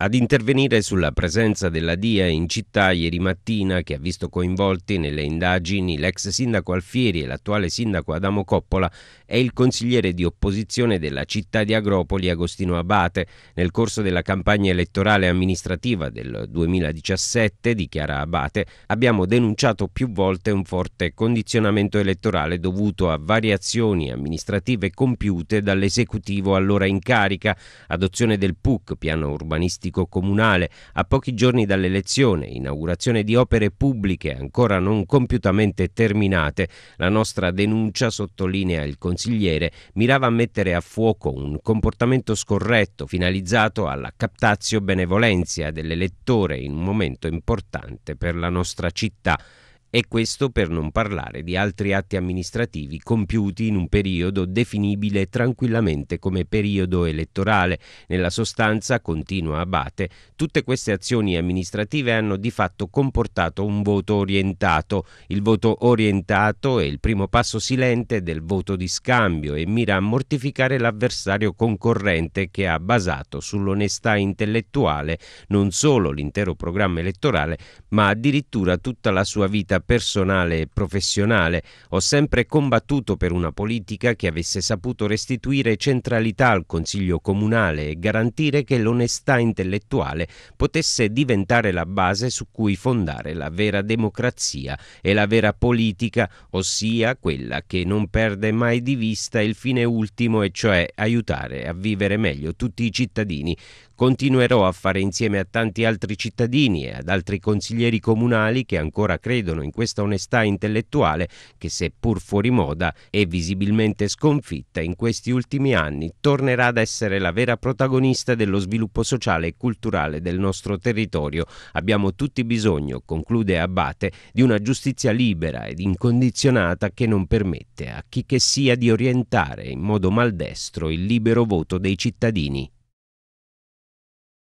ad intervenire sulla presenza della DIA in città ieri mattina che ha visto coinvolti nelle indagini l'ex sindaco Alfieri e l'attuale sindaco Adamo Coppola e il consigliere di opposizione della città di Agropoli Agostino Abate. Nel corso della campagna elettorale amministrativa del 2017, dichiara Abate, abbiamo denunciato più volte un forte condizionamento elettorale dovuto a variazioni amministrative compiute dall'esecutivo allora in carica, adozione del PUC, piano urbanistico politico comunale a pochi giorni dall'elezione, inaugurazione di opere pubbliche ancora non compiutamente terminate, la nostra denuncia, sottolinea il consigliere, mirava a mettere a fuoco un comportamento scorretto finalizzato alla captazio benevolenzia dell'elettore in un momento importante per la nostra città. E questo per non parlare di altri atti amministrativi compiuti in un periodo definibile tranquillamente come periodo elettorale. Nella sostanza, continua Abate, tutte queste azioni amministrative hanno di fatto comportato un voto orientato. Il voto orientato è il primo passo silente del voto di scambio e mira a mortificare l'avversario concorrente che ha basato sull'onestà intellettuale non solo l'intero programma elettorale, ma addirittura tutta la sua vita personale e professionale. Ho sempre combattuto per una politica che avesse saputo restituire centralità al Consiglio comunale e garantire che l'onestà intellettuale potesse diventare la base su cui fondare la vera democrazia e la vera politica, ossia quella che non perde mai di vista il fine ultimo e cioè aiutare a vivere meglio tutti i cittadini. Continuerò a fare insieme a tanti altri cittadini e ad altri consiglieri comunali che ancora credono in in questa onestà intellettuale che, seppur fuori moda e visibilmente sconfitta in questi ultimi anni, tornerà ad essere la vera protagonista dello sviluppo sociale e culturale del nostro territorio. Abbiamo tutti bisogno, conclude Abate, di una giustizia libera ed incondizionata che non permette a chi che sia di orientare in modo maldestro il libero voto dei cittadini.